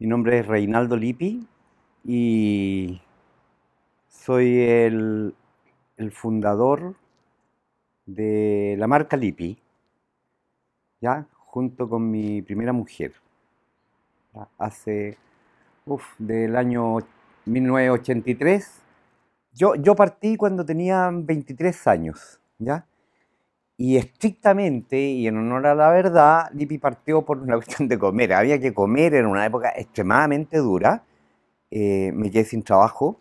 Mi nombre es Reinaldo Lippi y soy el, fundador de la marca Lippi, ¿ya? junto con mi primera mujer, hace del año 1983. Yo, yo partí cuando tenía 23 años, ¿ya? Y estrictamente, y en honor a la verdad, Lippi partió por una cuestión de comer. Había que comer en una época extremadamente dura. Eh, me quedé sin trabajo.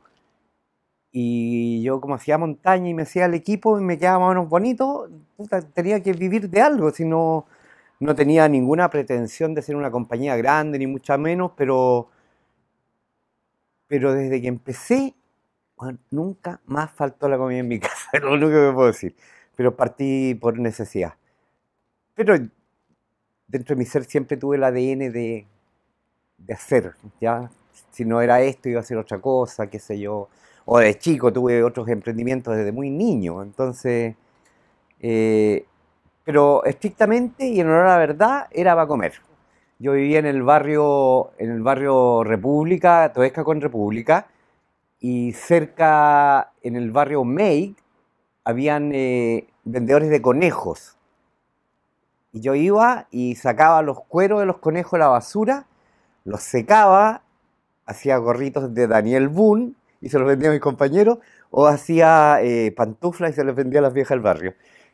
Y yo como hacía montaña y me hacía el equipo y me quedaba más o menos bonito, tenía que vivir de algo. Si no, tenía ninguna pretensión de ser una compañía grande, ni mucho menos, pero, pero desde que empecé, nunca más faltó la comida en mi casa, es lo único que puedo decir pero partí por necesidad. Pero dentro de mi ser siempre tuve el ADN de, de hacer, ¿ya? Si no era esto, iba a hacer otra cosa, qué sé yo. O de chico tuve otros emprendimientos desde muy niño, entonces... Eh, pero estrictamente y en honor a la verdad era a comer. Yo vivía en el barrio, en el barrio República, Toesca con República, y cerca en el barrio Make habían eh, vendedores de conejos. Y yo iba y sacaba los cueros de los conejos de la basura, los secaba, hacía gorritos de Daniel Boone y se los vendía a mis compañeros, o hacía eh, pantuflas y se los vendía a las viejas del barrio.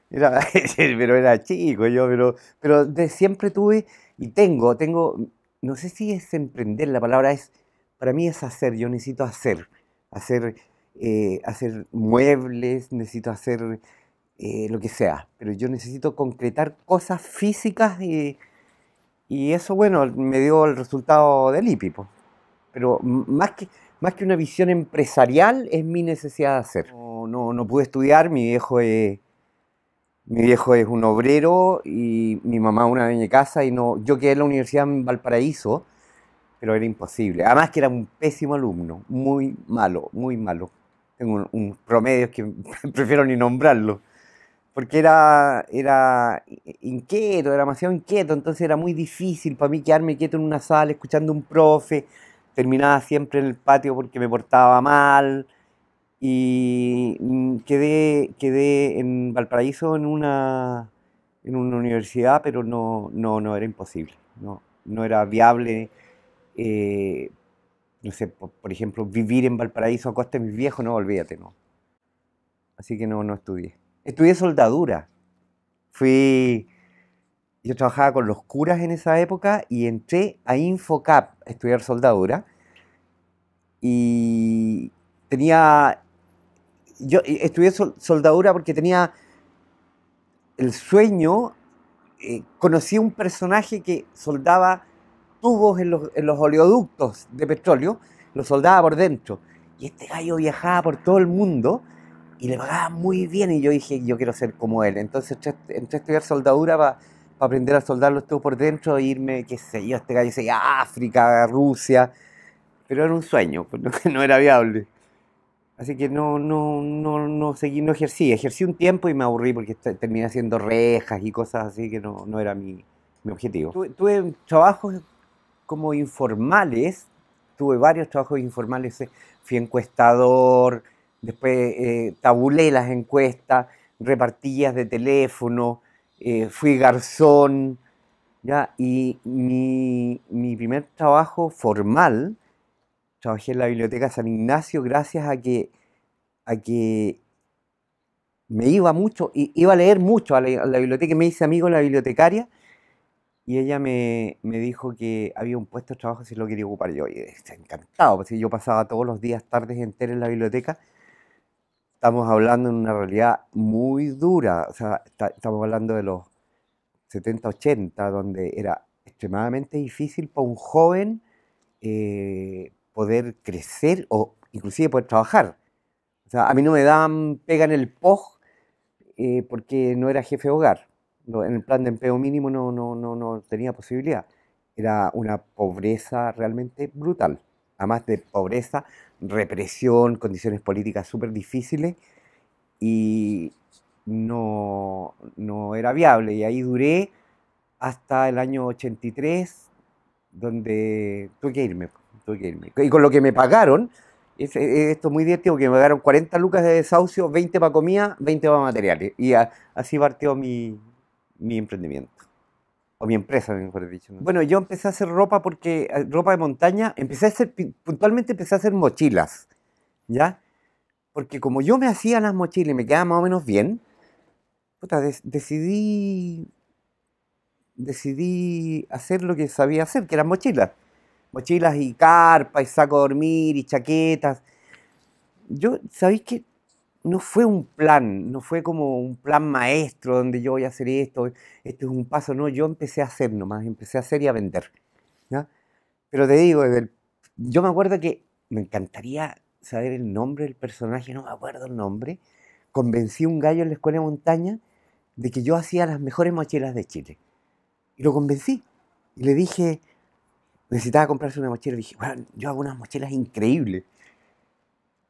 Era, pero era chico yo, pero, pero de siempre tuve y tengo, tengo, no sé si es emprender, la palabra es, para mí es hacer, yo necesito hacer, hacer eh, hacer muebles, necesito hacer eh, lo que sea, pero yo necesito concretar cosas físicas y, eso, bueno, me dio el resultado del IPIPO Pero más que, más que una visión empresarial es mi necesidad de hacer. No, pude estudiar, mi viejo es... Mi viejo es un obrero y mi mamá una de de casa y no, yo quedé en la universidad en Valparaíso, pero era imposible. Además que era un pésimo alumno, muy malo, muy malo tengo un, promedios promedio que prefiero ni nombrarlo, porque era, era inquieto, era demasiado inquieto, entonces era muy difícil para mí quedarme quieto en una sala escuchando un profe, terminaba siempre en el patio porque me portaba mal, y quedé, quedé en Valparaíso en una, en una universidad, pero no, no, no era imposible, no, no era viable. Eh, no sé, por, ejemplo, vivir en Valparaíso a costa de mis viejos, no, olvídate, no. Así que no, no estudié. Estudié soldadura. Fui. Yo trabajaba con los curas en esa época y entré a Infocap a estudiar soldadura. Y tenía. Yo estudié soldadura porque tenía el sueño. Eh, conocí a un personaje que soldaba tubos en los, en los oleoductos de petróleo, lo soldaba por dentro. Y este gallo viajaba por todo el mundo y le pagaba muy bien. Y yo dije, yo quiero ser como él. Entonces entré, a estudiar soldadura para aprender a soldar los tubos por dentro e irme, qué sé yo, este gallo se a África, a Rusia. Pero era un sueño, pues, no, era viable. Así que no, no, no, no seguí, no ejercí. Ejercí un tiempo y me aburrí porque terminé haciendo rejas y cosas así que no, no era mi, mi objetivo. Tuve, un trabajo como informales, tuve varios trabajos informales, eh, fui encuestador, después eh, tabulé las encuestas, repartillas de teléfono, eh, fui garzón, y mi, primer trabajo formal, trabajé en la biblioteca San Ignacio gracias a que, a que me iba mucho, iba a leer mucho a la, biblioteca y me hice amigo en la bibliotecaria, y ella me, dijo que había un puesto de trabajo si lo quería ocupar yo. Y encantado, porque yo pasaba todos los días, tardes enteros en la biblioteca. Estamos hablando de una realidad muy dura, estamos hablando de los 70, 80, donde era extremadamente difícil para un joven eh, poder crecer o inclusive poder trabajar. a mí no me daban pega en el POG eh, porque no era jefe de hogar en el plan de empleo mínimo no, no, no, no tenía posibilidad. Era una pobreza realmente brutal. Además de pobreza, represión, condiciones políticas súper difíciles y no, no era viable. Y ahí duré hasta el año 83, donde tuve que irme. Tuve que irme. Y con lo que me pagaron, esto es muy divertido, que me pagaron 40 lucas de desahucio, 20 para comida, 20 para materiales. Y así partió mi, mi emprendimiento. O mi empresa, mejor dicho. Bueno, yo empecé a hacer ropa porque, eh, ropa de montaña, empecé a hacer, puntualmente empecé a hacer mochilas, ¿ya? Porque como yo me hacía las mochilas y me quedaba más o menos bien, puta, decidí, decidí hacer lo que sabía hacer, que eran mochilas. Mochilas y carpa y saco de dormir y chaquetas. Yo, ¿sabéis que no fue un plan, no fue como un plan maestro donde yo voy a hacer esto, esto es un paso, no, yo empecé a hacer nomás, empecé a hacer y a vender. Pero te digo, yo me acuerdo que me encantaría saber el nombre del personaje, no me acuerdo el nombre, convencí a un gallo en la escuela de montaña de que yo hacía las mejores mochilas de Chile. Y lo convencí. Y le dije, necesitaba comprarse una mochila. dije, bueno, yo hago unas mochilas increíbles.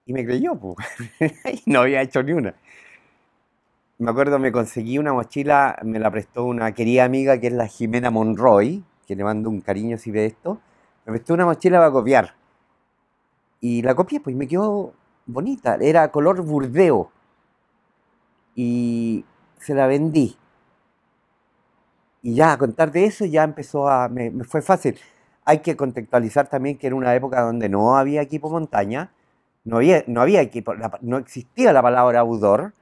Y me creyó, pues. y no había hecho ni una. Me acuerdo, me conseguí una mochila, me la prestó una querida amiga que es la Jimena Monroy, que le mando un cariño si ve esto. Me prestó una mochila para copiar. Y la copié, pues, y me quedó bonita. Era color burdeo. Y se la vendí. Y ya a contar de eso ya empezó a... Me, me, fue fácil. Hay que contextualizar también que era una época donde no había equipo montaña no había, no había equipo, no existía la palabra audor.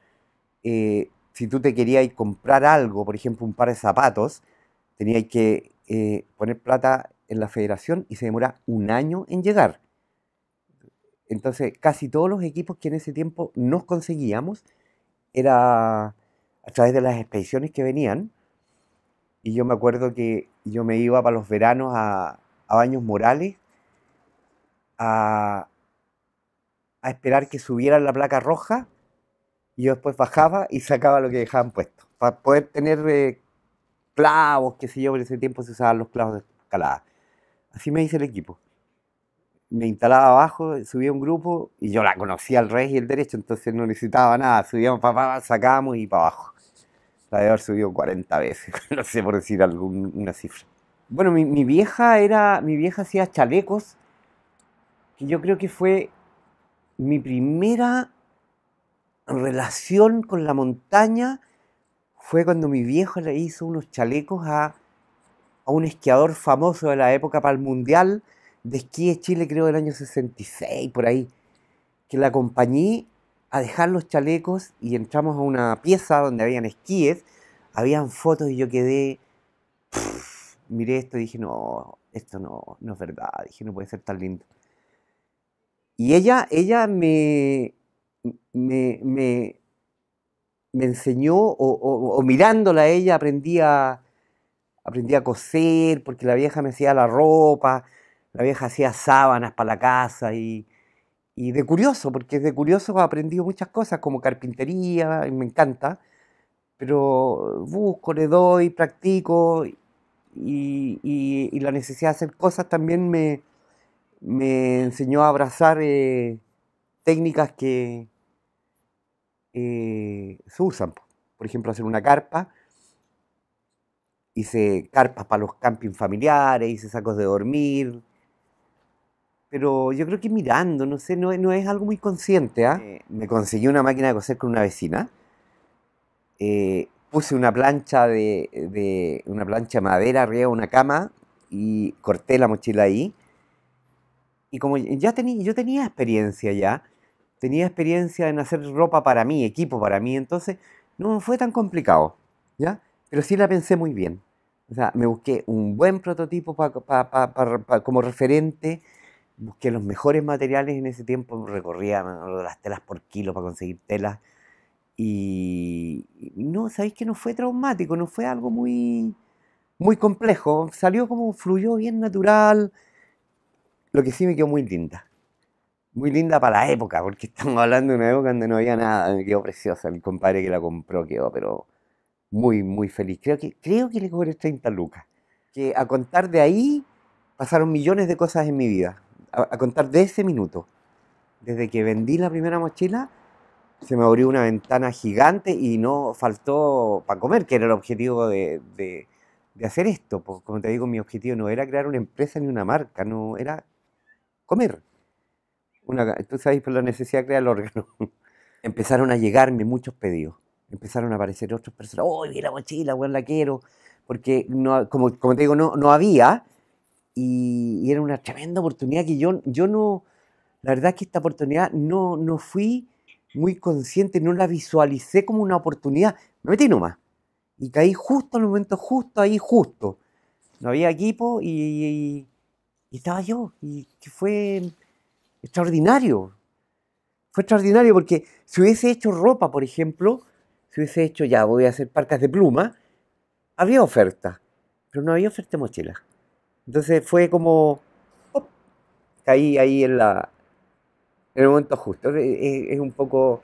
Eh, si tú te querías comprar algo, por ejemplo, un par de zapatos, tenías que eh, poner plata en la federación y se demora un año en llegar. Entonces, casi todos los equipos que en ese tiempo nos conseguíamos era a través de las expediciones que venían. Y yo me acuerdo que yo me iba para los veranos a, a Baños Morales a, a esperar que subiera la placa roja y yo después bajaba y sacaba lo que dejaban puesto. Para poder tener eh, clavos, qué sé yo, ...en ese tiempo se usaban los clavos de escalada. Así me hice el equipo. Me instalaba abajo, subía un grupo y yo la conocía al rey y el derecho, entonces no necesitaba nada. Subíamos para sacábamos y para abajo. La subió haber subido 40 veces, no sé por decir alguna cifra. Bueno, mi, mi vieja era, mi vieja hacía chalecos, que yo creo que fue mi primera relación con la montaña fue cuando mi viejo le hizo unos chalecos a, a un esquiador famoso de la época para el Mundial de Esquí de Chile, creo del año 66, por ahí, que la acompañé a dejar los chalecos y entramos a una pieza donde habían esquíes, habían fotos y yo quedé, miré esto y dije, no, esto no, no es verdad, dije, no puede ser tan lindo. Y ella, ella me, me, me, enseñó, o, mirándola ella aprendía a, a coser, porque la vieja me hacía la ropa, la vieja hacía sábanas para la casa y, y de curioso, porque de curioso he aprendido muchas cosas como carpintería, y me encanta, pero busco, le doy, practico y, y, y la necesidad de hacer cosas también me, me enseñó a abrazar eh, técnicas que eh, se usan. Por ejemplo, hacer una carpa. Hice carpas para los campings familiares, hice sacos de dormir. Pero yo creo que mirando, no sé, no, es algo muy consciente. ¿ah? Me conseguí una máquina de coser con una vecina. Eh, puse una plancha de, una plancha de madera arriba de una cama y corté la mochila ahí y como ya tenía, yo tenía experiencia ya, tenía experiencia en hacer ropa para mí, equipo para mí, entonces no fue tan complicado, ¿ya? Pero sí la pensé muy bien. O sea, me busqué un buen prototipo para como referente, busqué los mejores materiales en ese tiempo, recorría las telas por kilo para conseguir telas. Y no, sabéis que no fue traumático, no fue algo muy, muy complejo, salió como fluyó bien natural. Lo que sí me quedó muy linda. Muy linda para la época, porque estamos hablando de una época donde no había nada. Me quedó preciosa. El compadre que la compró quedó, pero muy, muy feliz. Creo que, creo que le cobré 30 lucas. Que a contar de ahí pasaron millones de cosas en mi vida. A, contar de ese minuto. Desde que vendí la primera mochila se me abrió una ventana gigante y no faltó para comer, que era el objetivo de, hacer esto. porque como te digo, mi objetivo no era crear una empresa ni una marca, no era comer. Una, entonces ahí por la necesidad de crear el órgano. Empezaron a llegarme muchos pedidos. Empezaron a aparecer otras personas. ¡Oye, la mochila, bueno la quiero! Porque, como, te digo, no, no había. Y, era una tremenda oportunidad que yo, yo no... La verdad es que esta oportunidad no, no fui muy consciente, no la visualicé como una oportunidad. Me metí nomás. Y caí justo en el momento justo, ahí justo. No había equipo y y estaba yo, y fue extraordinario. Fue extraordinario porque si hubiese hecho ropa, por ejemplo, si hubiese hecho ya, voy a hacer parcas de pluma, había oferta, pero no había oferta de mochila. Entonces fue como, ¡op!, caí ahí en, la, el momento justo. Es, es, un poco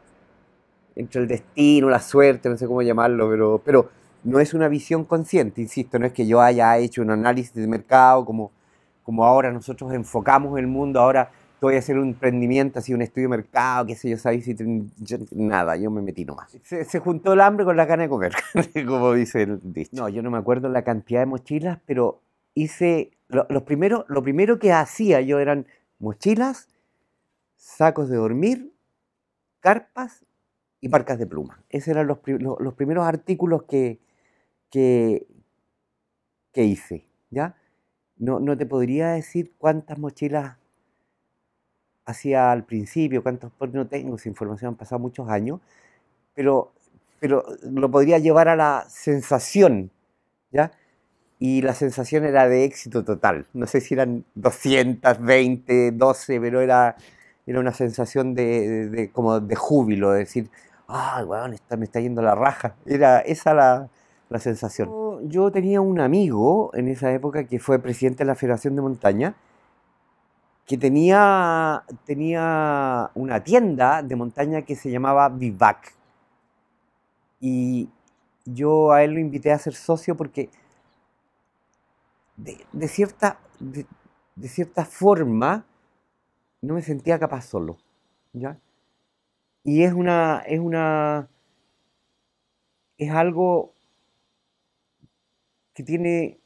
entre el destino, la suerte, no sé cómo llamarlo, pero, pero no es una visión consciente, insisto, no es que yo haya hecho un análisis de mercado como como ahora nosotros enfocamos el mundo, ahora voy a hacer un emprendimiento, así un estudio de mercado, qué sé yo, sabéis si nada, yo me metí nomás. Se, se, juntó el hambre con la gana de comer, como dice el dicho. No, yo no me acuerdo la cantidad de mochilas, pero hice, lo, los primeros, lo primero que hacía yo eran mochilas, sacos de dormir, carpas y parcas de pluma. Esos eran los, los, primeros artículos que, que, que hice, ¿ya? No, no te podría decir cuántas mochilas hacía al principio, cuántos no tengo esa información, han pasado muchos años, pero, pero lo podría llevar a la sensación, ¿ya? Y la sensación era de éxito total. No sé si eran 220, 12, pero era, era una sensación de, de, como de júbilo, de decir, ¡ay, weón, bueno, me está yendo la raja. Era esa la, la sensación? Yo, tenía un amigo en esa época que fue presidente de la Federación de Montaña, que tenía, tenía una tienda de montaña que se llamaba Vivac. Y yo a él lo invité a ser socio porque de, cierta, cierta forma no me sentía capaz solo. Y es una, es una. es algo que tiene,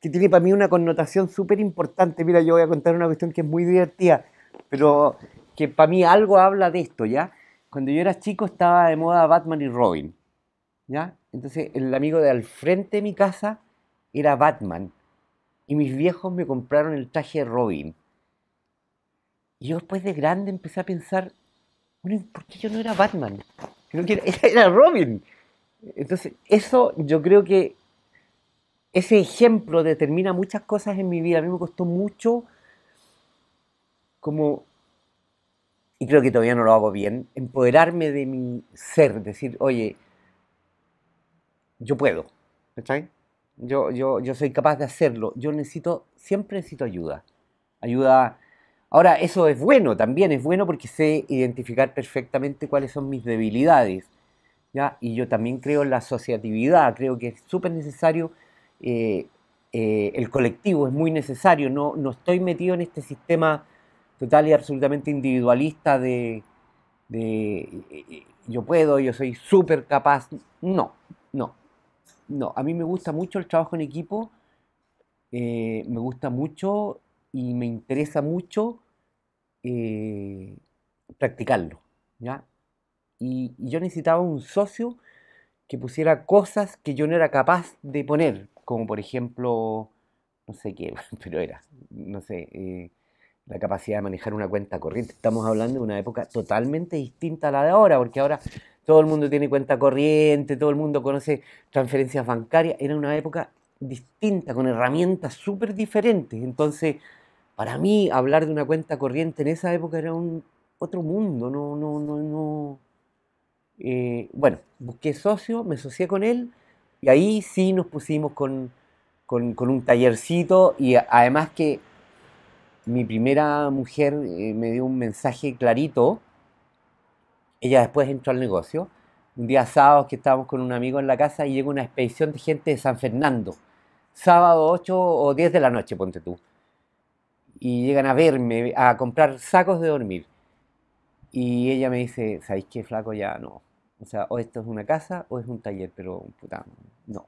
que tiene para mí una connotación súper importante. Mira, yo voy a contar una cuestión que es muy divertida, pero que para mí algo habla de esto, ¿ya? Cuando yo era chico estaba de moda Batman y Robin, ¿ya? Entonces el amigo de al frente de mi casa era Batman y mis viejos me compraron el traje de Robin. Y yo después de grande empecé a pensar, ¿por qué yo no era Batman? era Robin. Entonces, eso yo creo que ese ejemplo determina muchas cosas en mi vida. A mí me costó mucho como, y creo que todavía no lo hago bien, empoderarme de mi ser, decir, oye, yo puedo, estáis? Yo, yo, yo soy capaz de hacerlo, yo necesito, siempre necesito ayuda. Ayuda. Ahora, eso es bueno, también es bueno porque sé identificar perfectamente cuáles son mis debilidades. ¿ya? Y yo también creo en la asociatividad, creo que es súper necesario eh, eh, el colectivo es muy necesario, no, no estoy metido en este sistema total y absolutamente individualista de, eh, yo puedo, yo soy súper capaz, no, no, no, a mí me gusta mucho el trabajo en equipo, me gusta mucho y me interesa mucho practicarlo, y yo necesitaba un socio que pusiera cosas que yo no era capaz de poner, como por ejemplo, no sé qué, pero era, no sé, eh, la capacidad de manejar una cuenta corriente. Estamos hablando de una época totalmente distinta a la de ahora, porque ahora todo el mundo tiene cuenta corriente, todo el mundo conoce transferencias bancarias. Era una época distinta, con herramientas súper diferentes. Entonces, para mí, hablar de una cuenta corriente en esa época era un otro mundo. No, no, no, no. Eh, bueno, busqué socio, me asocié con él y ahí sí nos pusimos con, un tallercito y además que mi primera mujer eh, me dio un mensaje clarito. Ella después entró al negocio. Un día sábado que estábamos con un amigo en la casa y llega una expedición de gente de San Fernando. Sábado 8 o 10 de la noche, ponte tú. Y llegan a verme, a comprar sacos de dormir. Y ella me dice, ¿sabéis qué, flaco? Ya no. O sea, o esto es una casa o es un taller, pero puta, no.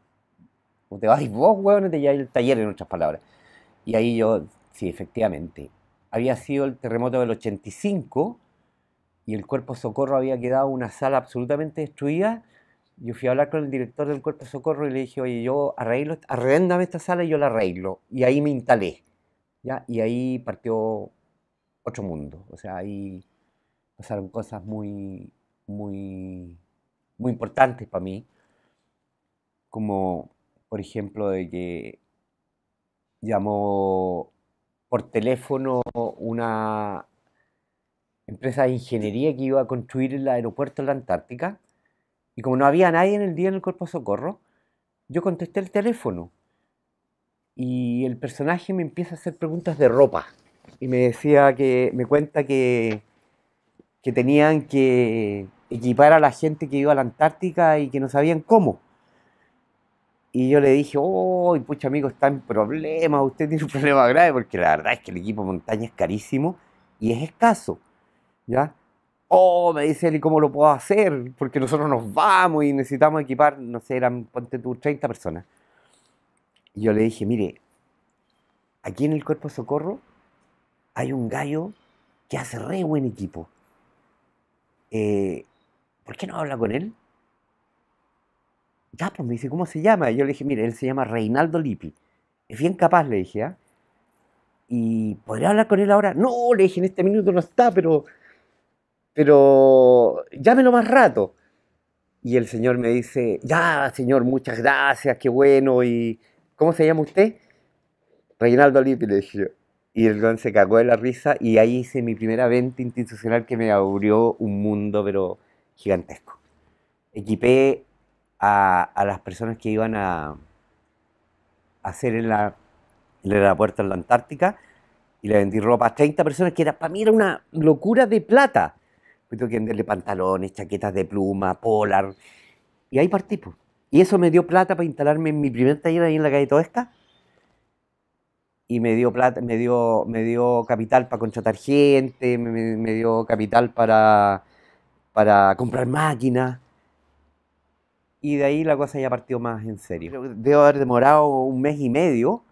O te vas vos, weón, te el taller, en otras palabras. Y ahí yo, sí, efectivamente. Había sido el terremoto del 85 y el cuerpo socorro había quedado una sala absolutamente destruida. Yo fui a hablar con el director del cuerpo socorro y le dije, oye, yo arreglo, arréndame esta sala y yo la arreglo. Y ahí me instalé. ¿ya? Y ahí partió otro mundo. O sea, ahí pasaron cosas muy, muy, muy importantes para mí como, por ejemplo, de que llamó por teléfono una empresa de ingeniería que iba a construir el aeropuerto de la Antártica. Y como no había nadie en el día en el cuerpo de socorro, yo contesté el teléfono. Y el personaje me empieza a hacer preguntas de ropa. Y me decía que, me cuenta que, que tenían que equipar a la gente que iba a la Antártica y que no sabían cómo. Y yo le dije, oh, pucha amigo, está en problema, usted tiene un problema grave, porque la verdad es que el equipo montaña es carísimo y es escaso. ¿Ya? Oh, me dice él, ¿y cómo lo puedo hacer? Porque nosotros nos vamos y necesitamos equipar, no sé, eran, ponte tú, 30 personas. Y yo le dije, mire, aquí en el Cuerpo de Socorro hay un gallo que hace re buen equipo. Eh, ¿Por qué no habla con él? ya, pues me dice, ¿cómo se llama? Y yo le dije, mire, él se llama Reinaldo Lippi. Es bien capaz, le dije, ¿ah? ¿Y podría hablar con él ahora? No, le dije, en este minuto no está, pero, pero llámelo más rato. Y el señor me dice, ya, señor, muchas gracias, qué bueno. ¿Y cómo se llama usted? Reinaldo Lippi, le dije Y el don se cagó de la risa y ahí hice mi primera venta institucional que me abrió un mundo, pero gigantesco. Equipé a, las personas que iban a, hacer en la, puerta en la Antártica y le vendí ropa a 30 personas, que para mí era una locura de plata. Me tuve que venderle pantalones, chaquetas de pluma, polar. Y ahí partí. Y eso me dio plata para instalarme en mi primer taller ahí en la calle Toesca. Y me dio plata, me dio capital para contratar gente, me, dio capital para, para comprar máquinas y de ahí la cosa ya partió más en serio. Debo haber demorado un mes y medio.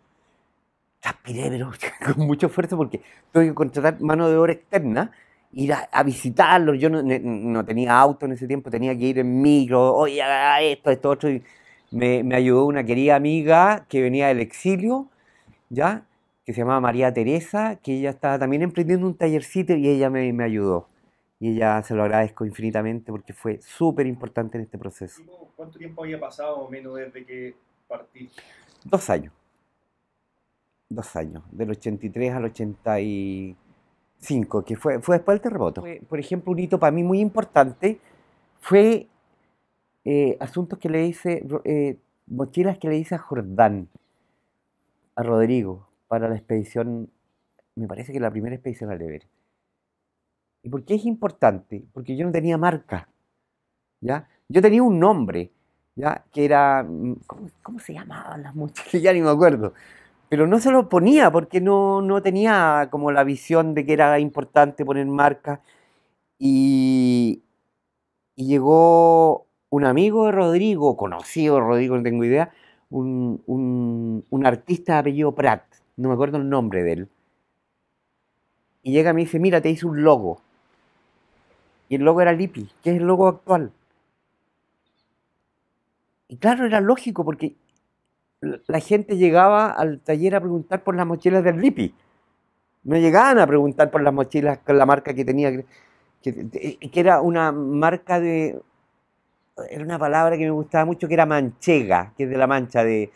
Transpiré, pero con mucho esfuerzo porque tuve que contratar mano de obra externa, ir a, visitarlos. Yo no, tenía auto en ese tiempo, tenía que ir en micro, oye, esto, esto, otro. Y me, ayudó una querida amiga que venía del exilio, ¿ya? que se llamaba María Teresa, que ella estaba también emprendiendo un tallercito y ella me ayudó y ella se lo agradezco infinitamente porque fue súper importante en este proceso. ¿Cuánto tiempo había pasado o menos desde que partí? Dos años. Dos años, del 83 al 85, que fue, fue después del terremoto. por ejemplo, un hito para mí muy importante fue eh, asuntos que le hice, eh, mochilas que le hice a Jordán, a Rodrigo, para la expedición, me parece que la primera expedición al Everest. ¿Y por qué es importante? Porque yo no tenía marca. ¿ya? Yo tenía un nombre, ¿ya? que era. Mm, ¿Cómo, se llamaban las muchachas? Ya ni me acuerdo. Pero no se lo ponía porque no, no tenía como la visión de que era importante poner marca. Y, llegó un amigo de Rodrigo, conocido Rodrigo, no tengo idea, un, un, un artista de apellido Pratt, no me acuerdo el nombre de él. Y llega y me dice, mira, te hice un logo y el logo era Lippi, que es el logo actual. Y claro, era lógico porque la gente llegaba al taller a preguntar por las mochilas del Lippi. No llegaban a preguntar por las mochilas con la marca que tenía, que, eh, era una marca de... Era una palabra que me gustaba mucho, que era manchega, que es de la mancha de...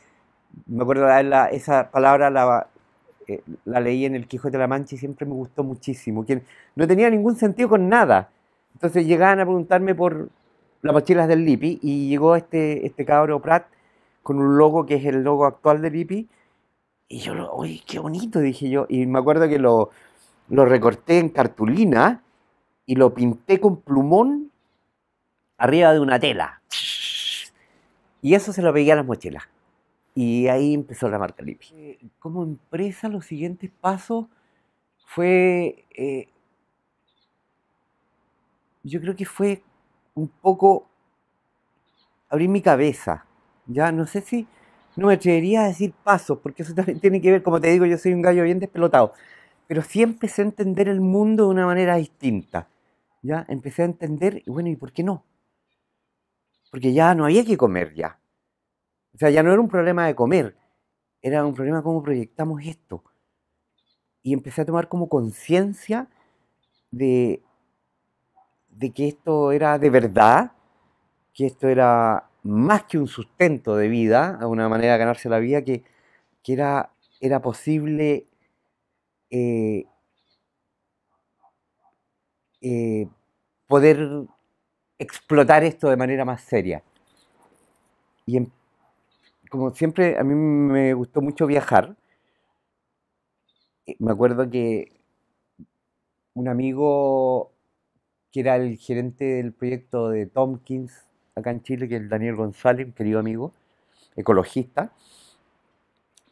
Me acuerdo, esa palabra eh, la, leí en El Quijote de la Mancha y siempre me gustó muchísimo. no tenía ningún sentido con nada. Entonces llegaban a preguntarme por las mochilas del Lipi y llegó este, este cabro Pratt con un logo que es el logo actual del Lipi y yo, lo, uy, qué bonito, dije yo. Y me acuerdo que lo, lo recorté en cartulina y lo pinté con plumón arriba de una tela. Y eso se lo pegué a las mochilas. Y ahí empezó la marca Lipi. Eh, como empresa, los siguientes pasos fue eh, yo creo que fue un poco abrir mi cabeza. Ya no sé si no me atrevería a decir pasos, porque eso también tiene que ver, como te digo, yo soy un gallo bien despelotado, pero sí empecé a entender el mundo de una manera distinta. Ya empecé a entender, y bueno, ¿y por qué no? Porque ya no había que comer ya. O sea, ya no era un problema de comer, era un problema de cómo proyectamos esto. Y empecé a tomar como conciencia de de que esto era de verdad, que esto era más que un sustento de vida, una manera de ganarse la vida, que, era, era posible eh, eh, poder explotar esto de manera más seria. Y em, como siempre, a mí me gustó mucho viajar. Eh, me acuerdo que un amigo que era el gerente del proyecto de Tompkins acá en Chile, que es Daniel González, querido amigo, ecologista,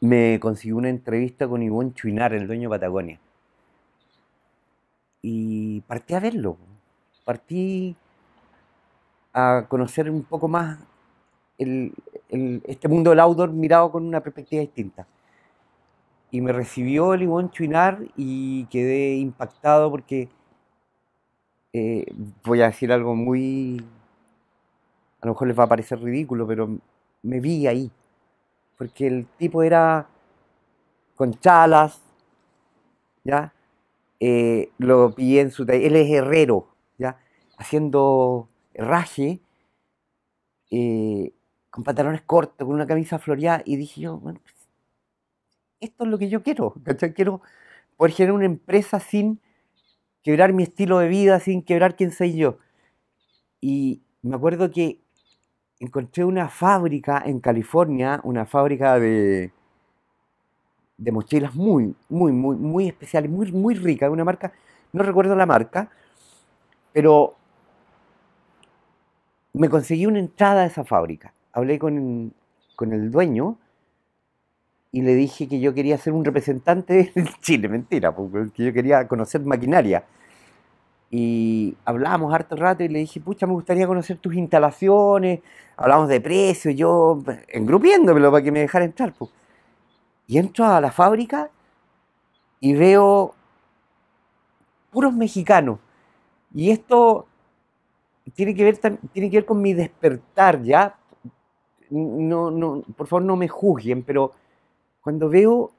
me consiguió una entrevista con Ivonne Chuinar, el dueño de Patagonia. Y partí a verlo, partí a conocer un poco más el, este mundo del outdoor mirado con una perspectiva distinta. Y me recibió el Ivonne Chuinar y quedé impactado porque eh, voy a decir algo muy, a lo mejor les va a parecer ridículo, pero me vi ahí, porque el tipo era con chalas, ¿ya? Eh, lo pillé en su taller, él es herrero, ¿ya? Haciendo herraje, eh, con pantalones cortos, con una camisa floreada, y dije yo, bueno, esto es lo que yo quiero, ¿cachai? Quiero poder generar una empresa sin quebrar mi estilo de vida sin quebrar quién soy yo. Y me acuerdo que encontré una fábrica en California, una fábrica de, de mochilas muy, muy, muy, muy especial, muy, muy rica, una marca, no recuerdo la marca, pero me conseguí una entrada a esa fábrica. Hablé con el dueño y le dije que yo quería ser un representante de Chile, mentira, porque yo quería conocer maquinaria. Y hablábamos harto rato y le dije, pucha, me gustaría conocer tus instalaciones, hablamos de precios, yo engrupiéndomelo para que me dejara entrar. Y entro a la fábrica y veo puros mexicanos. Y esto tiene que ver, tiene que ver con mi despertar ya. No, no, por favor, no me juzguen, pero cuando veo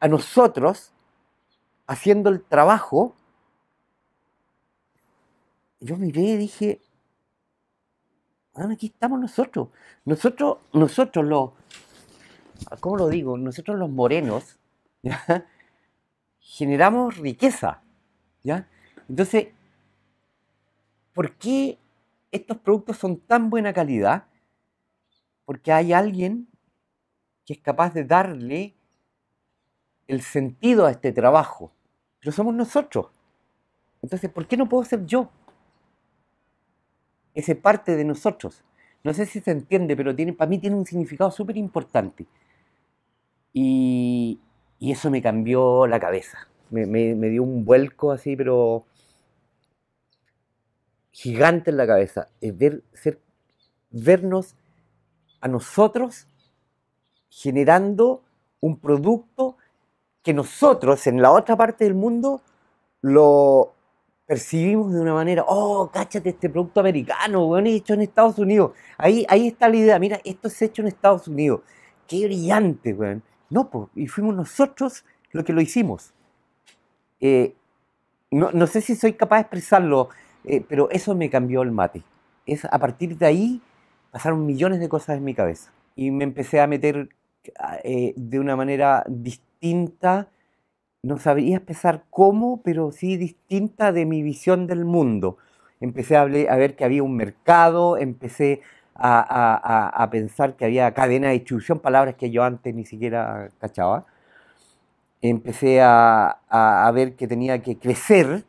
a nosotros haciendo el trabajo, yo miré y dije, aquí estamos nosotros. Nosotros, nosotros los, ¿cómo lo digo? Nosotros los morenos, generamos riqueza, ¿ya? Entonces, ¿por qué estos productos son tan buena calidad? Porque hay alguien que es capaz de darle el sentido a este trabajo. Pero somos nosotros. Entonces, ¿por qué no puedo ser yo? Ese parte de nosotros. No sé si se entiende, pero tiene, para mí tiene un significado súper importante. Y, eso me cambió la cabeza. Me, dio un vuelco así, pero gigante en la cabeza. Es ver, ser, vernos a nosotros generando un producto que nosotros en la otra parte del mundo lo percibimos de una manera, oh, cáchate este producto americano, es hecho en Estados Unidos. Ahí, ahí está la idea, mira, esto es hecho en Estados Unidos. Qué brillante, weón. No, pues, y fuimos nosotros lo que lo hicimos. Eh, no, sé si soy capaz de expresarlo, eh, pero eso me cambió el mate. Es, a partir de ahí pasaron millones de cosas en mi cabeza. Y me empecé a meter Ah, eh, de una manera distinta, no sabría expresar cómo, pero sí distinta de mi visión del mundo. Empecé a, ver que había un mercado, empecé a, pensar que había cadena de distribución, palabras que yo antes ni siquiera cachaba. Empecé a ver que tenía que crecer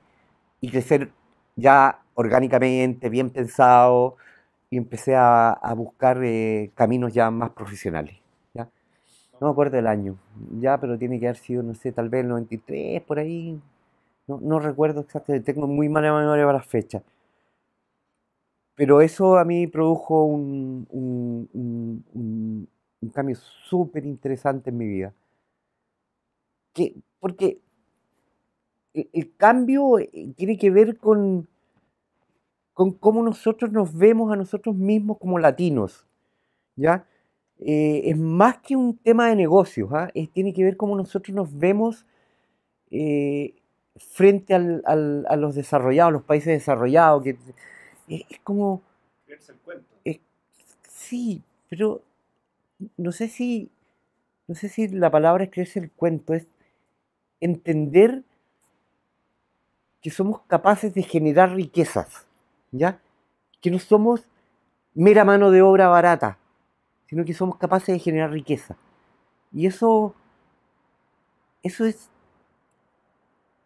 y crecer ya orgánicamente, bien pensado, y empecé a, buscar eh, caminos ya más profesionales no me acuerdo del año, ya, pero tiene que haber sido, no sé, tal vez el 93, por ahí, no, recuerdo exactamente, tengo muy mala memoria para las fechas. Pero eso a mí produjo un, cambio súper interesante en mi vida. Que, porque el, el, cambio eh, tiene que ver con, con cómo nosotros nos vemos a nosotros mismos como latinos, ¿ya? Eh, es más que un tema de negocios, ¿ah? tiene que ver cómo nosotros nos vemos eh, frente a los desarrollados, los países desarrollados, que es, como como... El cuento. sí, pero no sé si no sé si la palabra es creerse el cuento, es entender que somos capaces de generar riquezas, ¿ya? Que no somos mera mano de obra barata, sino que somos capaces de generar riqueza. Y eso, eso es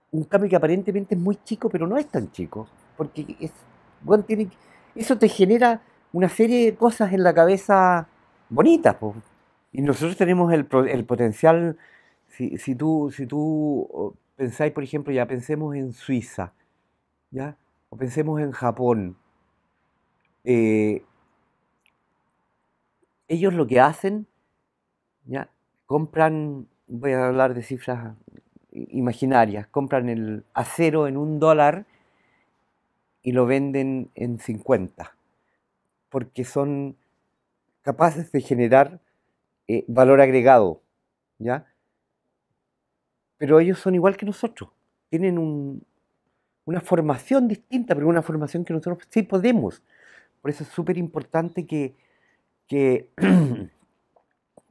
un cambio que aparentemente es muy chico, pero no es tan chico, porque es, eso te genera una serie de cosas en la cabeza bonitas. Y nosotros tenemos el, potencial, si, si, tú, si tú pensáis, por ejemplo, ya pensemos en Suiza, ¿ya? o pensemos en Japón, eh, ellos lo que hacen, ya, compran, voy a hablar de cifras imaginarias, compran el acero en un dólar y lo venden en 50, porque son capaces de generar eh, valor agregado, ¿ya? Pero ellos son igual que nosotros, tienen una formación distinta, pero una formación que nosotros sí podemos. Por eso es súper importante que que,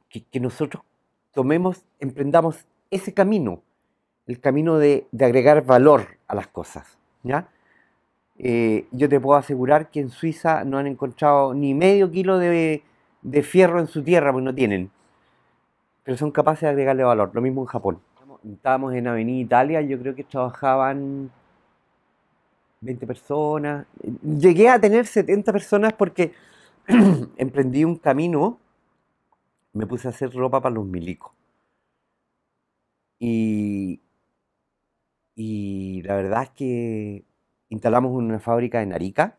que, nosotros tomemos, emprendamos ese camino, el camino de, de agregar valor a las cosas. ¿ya? Eh, yo te puedo asegurar que en Suiza no han encontrado ni medio kilo de, de fierro en su tierra, pues no tienen. Pero son capaces de agregarle valor. Lo mismo en Japón. Estábamos en Avenida Italia, yo creo que trabajaban 20 personas. Llegué a tener 70 personas porque emprendí un camino, me puse a hacer ropa para los milicos. Y, y la verdad es que instalamos una fábrica en Arica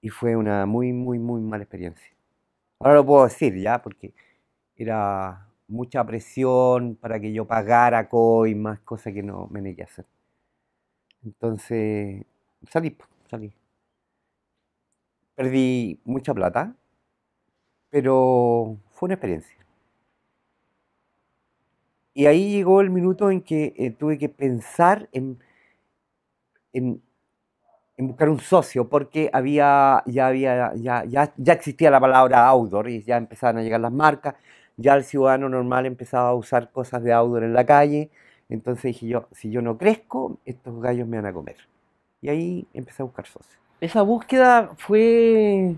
y fue una muy, muy, muy mala experiencia. Ahora lo puedo decir ya, porque era mucha presión para que yo pagara más cosas que no me negué a hacer. Entonces, salí, salí. Perdí mucha plata, pero fue una experiencia. Y ahí llegó el minuto en que eh, tuve que pensar en, en, buscar un socio, porque había, ya, había ya, ya, existía la palabra outdoor y ya empezaban a llegar las marcas, ya el ciudadano normal empezaba a usar cosas de outdoor en la calle. Entonces dije yo, si yo no crezco, estos gallos me van a comer. Y ahí empecé a buscar socios. Esa búsqueda fue.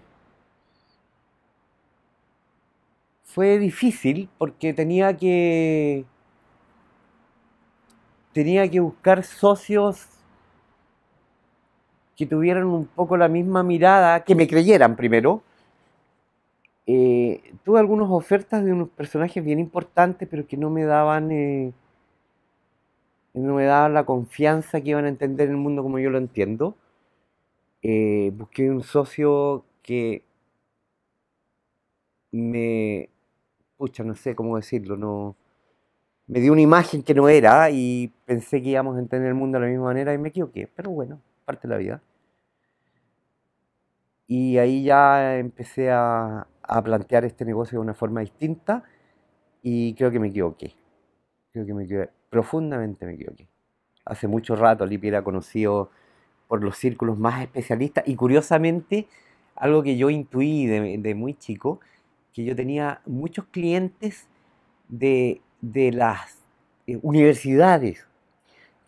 fue difícil porque tenía que. tenía que buscar socios que tuvieran un poco la misma mirada, que me creyeran primero. Eh, tuve algunas ofertas de unos personajes bien importantes, pero que no me daban. Eh, no me daban la confianza que iban a entender el mundo como yo lo entiendo eh, busqué un socio que me, pucha, no sé cómo decirlo, no, me dio una imagen que no era y pensé que íbamos a entender el mundo de la misma manera y me equivoqué, pero bueno, parte de la vida. Y ahí ya empecé a, a plantear este negocio de una forma distinta y creo que me equivoqué. Creo que me equivoqué, profundamente me equivoqué. Hace mucho rato Lipi era conocido por los círculos más especialistas y curiosamente algo que yo intuí de, muy chico, que yo tenía muchos clientes de, las eh, universidades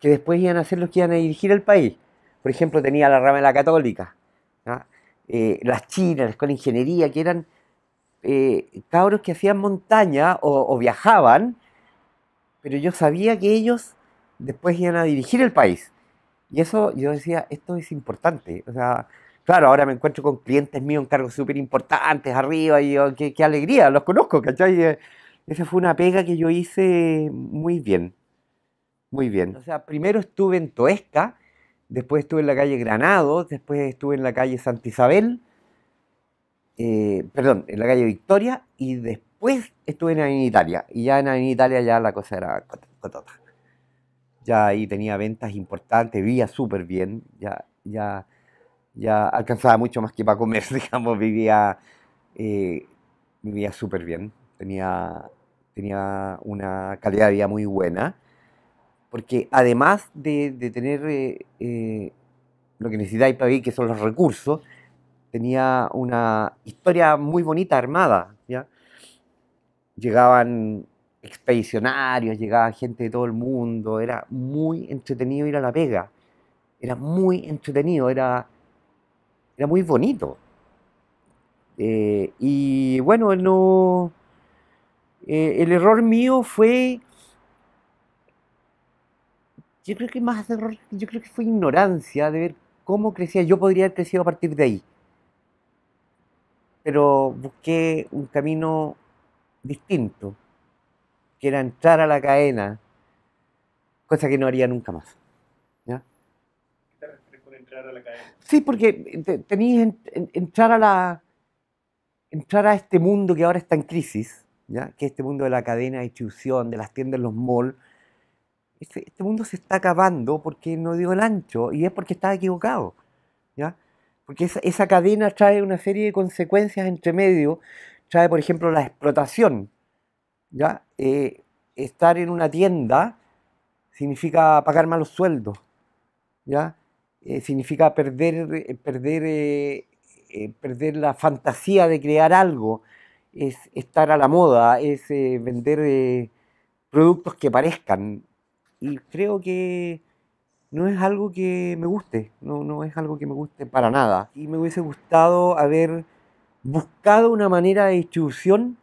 que después iban a ser los que iban a dirigir el país. Por ejemplo, tenía la rama de la católica, eh, las chinas, la escuela de ingeniería, que eran eh, cabros que hacían montaña o viajaban, pero yo sabía que ellos después iban a dirigir el país. Y eso yo decía, esto es importante. O sea, claro, ahora me encuentro con clientes míos en cargos súper importantes arriba y yo, qué, alegría, los conozco, ¿cachai? Eh, esa fue una pega que yo hice muy bien. Muy bien. O sea, primero estuve en Toesca, después estuve en la calle Granados, después estuve en la calle Santa Isabel, eh, perdón, en la calle Victoria y después estuve en Italia. Y ya en Italia ya la cosa era cotota ya ahí tenía ventas importantes, vivía súper bien, ya, ya, ya alcanzaba mucho más que para comer, digamos, vivía, eh, vivía súper bien, tenía, tenía una calidad de vida muy buena, porque además de, tener eh, eh, lo que necesitáis para vivir, que son los recursos, tenía una historia muy bonita armada, ¿ya? Llegaban expedicionarios, llegaba gente de todo el mundo, era muy entretenido ir a la pega, era muy entretenido, era, era muy bonito. Eh, y bueno, no, eh, el error mío fue, yo creo que más error, yo creo que fue ignorancia de ver cómo crecía, yo podría haber crecido a partir de ahí. Pero busqué un camino distinto que era entrar a la cadena, cosa que no haría nunca más. ¿ya? ¿Qué te entrar a la cadena? Sí, porque tenéis entrar a la entrar a este mundo que ahora está en crisis, ¿ya? que es este mundo de la cadena de distribución, de las tiendas, los malls, este, este, mundo se está acabando porque no dio el ancho y es porque estaba equivocado. ¿ya? Porque esa, esa cadena trae una serie de consecuencias entre medio, trae por ejemplo la explotación ¿ya? Eh, estar en una tienda significa pagar malos sueldos, ¿ya? Eh, significa perder, eh, perder, perder la fantasía de crear algo, es estar a la moda, es vender productos que parezcan. Y creo que no es algo que me guste, no, no es algo que me guste para nada. Y me hubiese gustado haber buscado una manera de distribución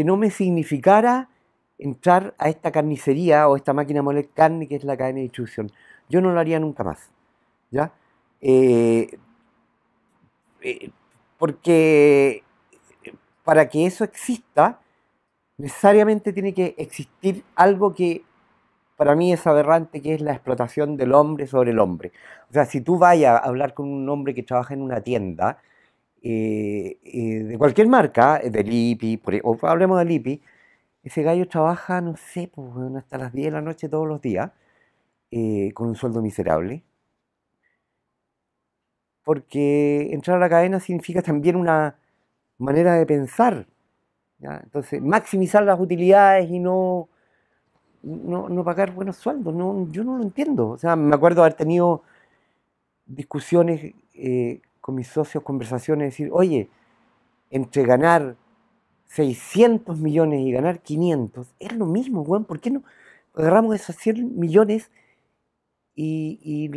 que no me significara entrar a esta carnicería o esta máquina de moler carne que es la cadena de distribución. Yo no lo haría nunca más, ¿ya? Eh, eh, porque eh, para que eso exista, necesariamente tiene que existir algo que para mí es aberrante, que es la explotación del hombre sobre el hombre. O sea, si tú vayas a hablar con un hombre que trabaja en una tienda, eh, eh, de cualquier marca, eh, del IPI, e, o hablemos de IPI, ese gallo trabaja, no sé, pues, hasta las 10 de la noche todos los días, con un sueldo miserable. Porque entrar a la cadena significa también una manera de pensar. Entonces, maximizar las utilidades y no, no, pagar buenos sueldos. yo no lo entiendo. O sea, me acuerdo haber tenido discusiones mis socios conversaciones, decir, oye, entre ganar 600 millones y ganar 500, es lo mismo, weón, ¿por qué no agarramos esos 100 millones y,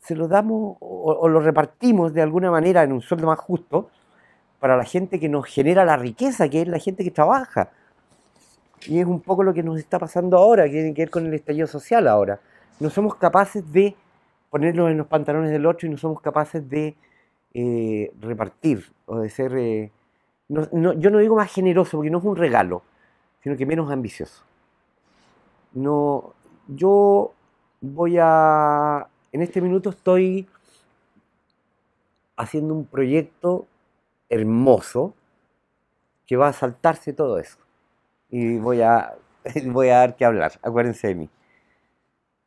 se los damos o, los lo repartimos de alguna manera en un sueldo más justo para la gente que nos genera la riqueza, que es la gente que trabaja? Y es un poco lo que nos está pasando ahora, que tiene que ver con el estallido social ahora. No somos capaces de ponernos en los pantalones del otro y no somos capaces de eh, repartir o de ser, eh, yo no digo más generoso porque no es un regalo, sino que menos ambicioso. No, yo voy a, en este minuto estoy haciendo un proyecto hermoso que va a saltarse todo eso. Y voy a, voy a dar que hablar, acuérdense de mí.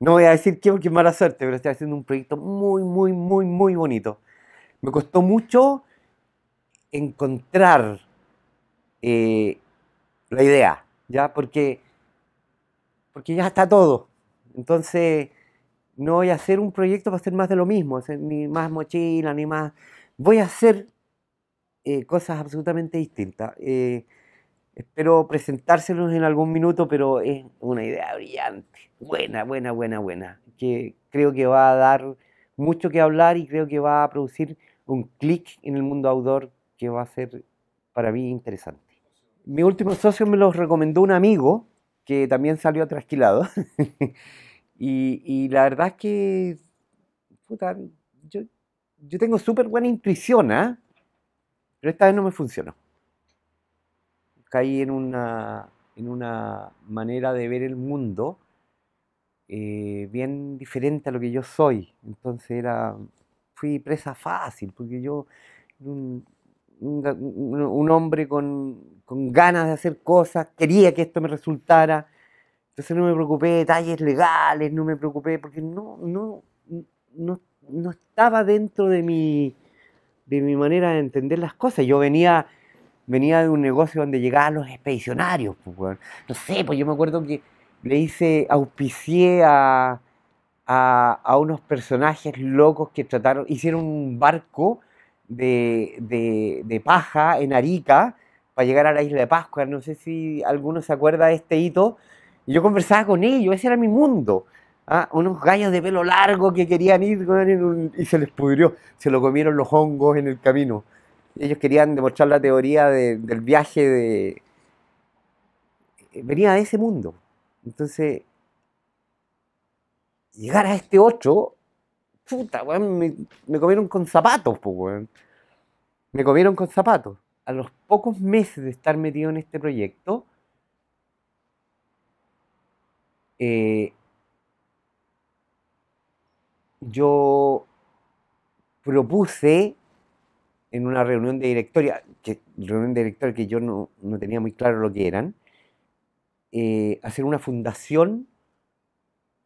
No voy a decir qué porque es mala suerte, pero estoy haciendo un proyecto muy, muy, muy, muy bonito me costó mucho encontrar eh, la idea, ¿ya? Porque, porque ya está todo. Entonces, no voy a hacer un proyecto para hacer más de lo mismo, ni más mochila, ni más... Voy a hacer eh, cosas absolutamente distintas. Eh, espero presentárselos en algún minuto, pero es una idea brillante. Buena, buena, buena, buena. Que creo que va a dar mucho que hablar y creo que va a producir un clic en el mundo outdoor que va a ser para mí interesante. Mi último socio me lo recomendó un amigo que también salió trasquilado. y, la verdad es que, yo, tengo súper buena intuición, ¿eh? pero esta vez no me funcionó. Caí en una, en una manera de ver el mundo eh, bien diferente a lo que yo soy. Entonces era fui presa fácil, porque yo, un, un, hombre con, ganas de hacer cosas, quería que esto me resultara, entonces no me preocupé de detalles legales, no me preocupé, porque no, no, no, estaba dentro de mi, de mi manera de entender las cosas. Yo venía venía de un negocio donde llegaban los expedicionarios. Pues, no sé, pues yo me acuerdo que le hice, auspicié a, a, unos personajes locos que trataron, hicieron un barco de, paja en Arica para llegar a la isla de Pascua. No sé si alguno se acuerda de este hito. yo conversaba con ellos, ese era mi mundo. Ah, unos gallos de pelo largo que querían ir y se les pudrió, se lo comieron los hongos en el camino. Ellos querían demostrar la teoría del viaje de... Venía de ese mundo. Entonces, llegar a este 8, puta, me, me, comieron con zapatos, Me comieron con zapatos. A los pocos meses de estar metido en este proyecto, eh, yo propuse en una reunión de directoria, que, reunión de directoria que yo no, tenía muy claro lo que eran, eh, hacer una fundación,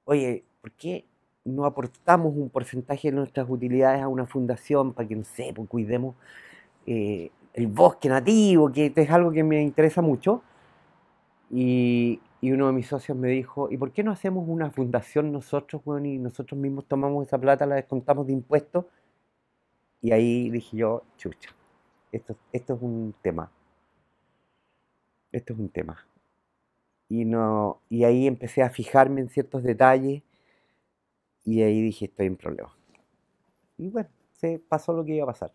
oye, ¿por qué no aportamos un porcentaje de nuestras utilidades a una fundación para que, no sé, pues, cuidemos eh, el bosque nativo, que es algo que me interesa mucho? Y, uno de mis socios me dijo, ¿y por qué no hacemos una fundación nosotros, Güey, y nosotros mismos tomamos esa plata, la descontamos de impuestos? Y ahí dije yo, chucha, esto, esto es un tema. Esto es un tema. Y, no, y ahí empecé a fijarme en ciertos detalles y ahí dije, estoy en problema. Y bueno, se pasó lo que iba a pasar.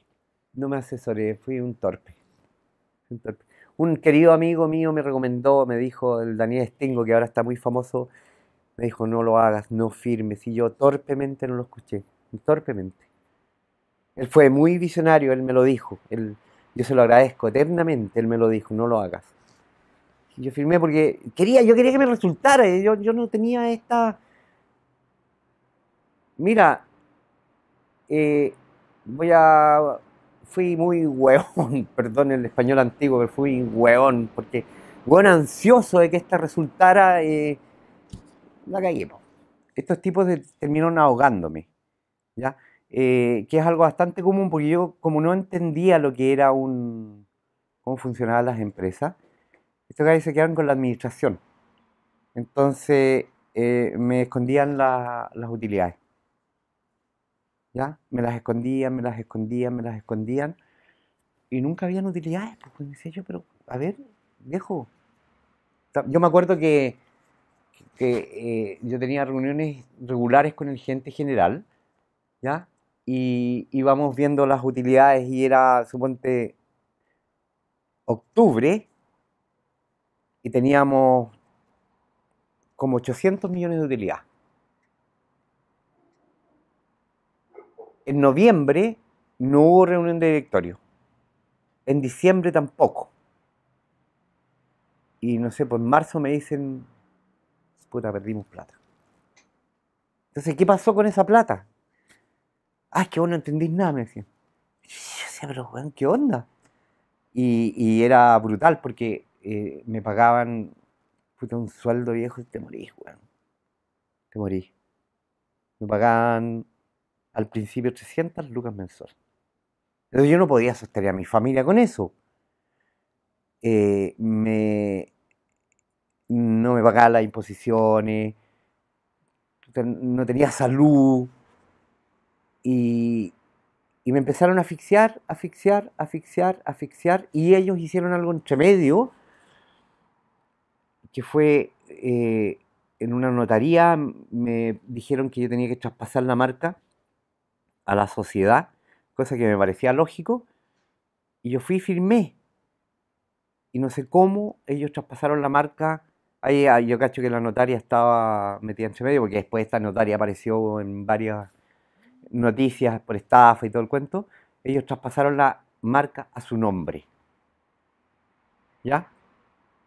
No me asesoré, fui un torpe. Un, querido amigo mío me recomendó, me dijo, el Daniel Stingo, que ahora está muy famoso, me dijo, no lo hagas, no firmes. Y yo torpemente no lo escuché, torpemente. Él fue muy visionario, él me lo dijo. Él, yo se lo agradezco eternamente, él me lo dijo, no lo hagas. Yo firmé porque quería, yo quería que me resultara, yo, yo no tenía esta, Mira, eh, voy a. Fui muy hueón, perdón el español antiguo, pero fui hueón, porque hueón ansioso de que esta resultara. Eh, la Estos tipos terminaron ahogándome, ¿ya? Eh, que es algo bastante común, porque yo, como no entendía lo que era un. cómo funcionaban las empresas, estos que se quedaron con la administración. Entonces, me escondían las utilidades. ¿ya? Me las escondían, me las escondían, me las escondían y nunca habían utilidades. Pues, pues decía yo, pero a ver, dejo. Yo me acuerdo que, eh, yo tenía reuniones regulares con el gente general, ¿ya? Y íbamos viendo las utilidades y era, suponte, octubre y teníamos como 800 millones de utilidades. En noviembre no hubo reunión de directorio. En diciembre tampoco. Y no sé, por pues marzo me dicen, puta, perdimos plata. Entonces, ¿qué pasó con esa plata? Ah, es que vos no entendís nada, me decían. yo decía, pero weón, ¿qué onda? Y, era brutal porque eh, me pagaban puta, un sueldo viejo y te morís, weón. Te morís. Me pagaban al principio 300 lucas mensual. Pero yo no podía sostener a mi familia con eso. Eh, me, no me pagaba las imposiciones, no tenía salud. Y, me empezaron a asfixiar, asfixiar, asfixiar, asfixiar. Y ellos hicieron algo entre medio, que fue eh, en una notaría, me dijeron que yo tenía que traspasar la marca a la sociedad, cosa que me parecía lógico, y yo fui y firmé. Y no sé cómo ellos traspasaron la marca. Ahí, ah, yo cacho que la notaria estaba metida entre medio, porque después esta notaria apareció en varias noticias por estafa y todo el cuento. Ellos traspasaron la marca a su nombre. ¿Ya?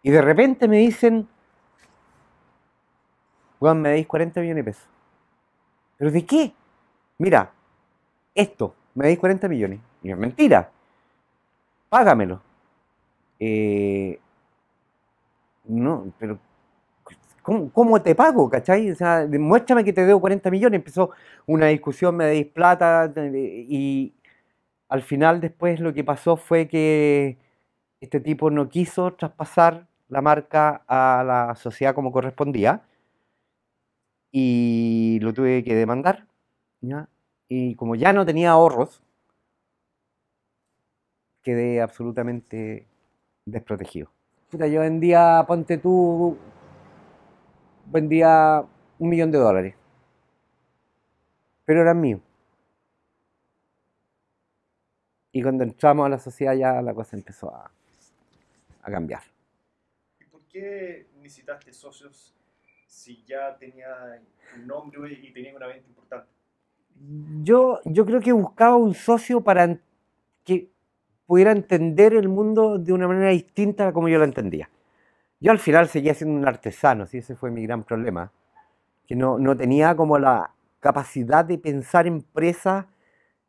Y de repente me dicen, Juan, me dais 40 millones de pesos. ¿Pero de qué? Mira, esto, me dais 40 millones. Y es mentira. Págamelo. Eh, no, pero ¿cómo, te pago? ¿Cachai? O sea, que te debo 40 millones. Empezó una discusión, me deis plata y al final después lo que pasó fue que este tipo no quiso traspasar la marca a la sociedad como correspondía y lo tuve que demandar. ¿ya? Y como ya no tenía ahorros, quedé absolutamente desprotegido. yo vendía, ponte tú, vendía un millón de dólares. Pero eran míos. Y cuando entramos a la sociedad ya la cosa empezó a, cambiar. ¿Y por qué necesitaste socios si ya tenía un nombre y tenía una venta importante? yo, yo creo que buscaba un socio para que pudiera entender el mundo de una manera distinta a como yo lo entendía. Yo al final seguía siendo un artesano, ¿sí? ese fue mi gran problema, que no, no tenía como la capacidad de pensar empresa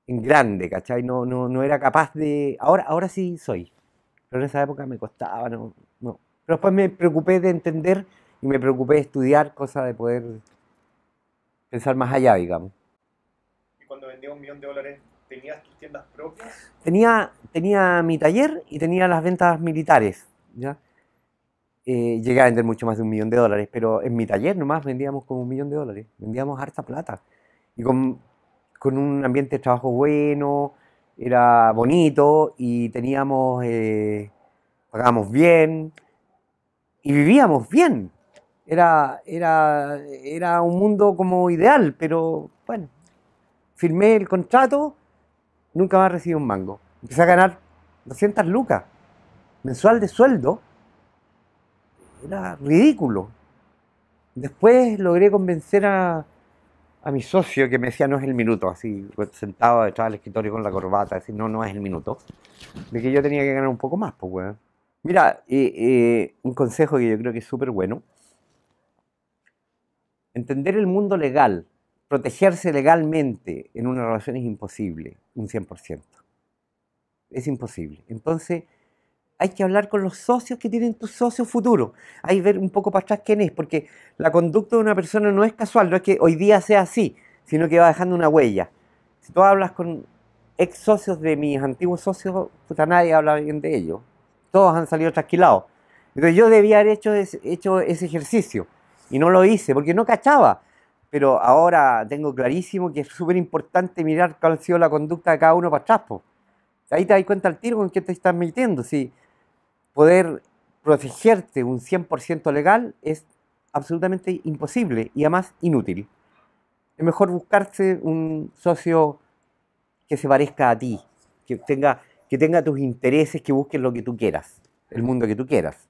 en grande, ¿cachai? No, no, no era capaz de... Ahora, ahora sí soy, pero en esa época me costaba, no, Pero después me preocupé de entender y me preocupé de estudiar, cosas de poder pensar más allá, digamos cuando vendías un millón de dólares, ¿tenías tus tiendas propias? Tenía, tenía mi taller y tenía las ventas militares. Eh, llegué a vender mucho más de un millón de dólares, pero en mi taller nomás vendíamos como un millón de dólares, vendíamos harta plata. Y con, un ambiente de trabajo bueno, era bonito y teníamos, eh, pagábamos bien y vivíamos bien. Era, era, era un mundo como ideal, pero bueno, firmé el contrato, nunca más recibí un mango. Empecé a ganar 200 lucas mensual de sueldo. Era ridículo. Después logré convencer a, mi socio que me decía no es el minuto, así sentado detrás del escritorio con la corbata, decir no, no es el minuto, de que yo tenía que ganar un poco más, pues, Mira, eh, eh, un consejo que yo creo que es súper bueno. Entender el mundo legal protegerse legalmente en una relación es imposible, un 100%. Es imposible. Entonces, hay que hablar con los socios que tienen tus socios futuros. Hay que ver un poco para atrás quién es, porque la conducta de una persona no es casual, no es que hoy día sea así, sino que va dejando una huella. Si tú hablas con ex socios de mis antiguos socios, puta nadie habla bien de ellos. Todos han salido trasquilados. Entonces yo debía haber hecho hecho ese ejercicio y no lo hice porque no cachaba pero ahora tengo clarísimo que es súper importante mirar cuál ha sido la conducta de cada uno para atrás. Ahí te das cuenta el tiro con qué te estás metiendo. Si poder protegerte un 100% legal es absolutamente imposible y además inútil. Es mejor buscarse un socio que se parezca a ti, que tenga, que tenga tus intereses, que busque lo que tú quieras, el mundo que tú quieras.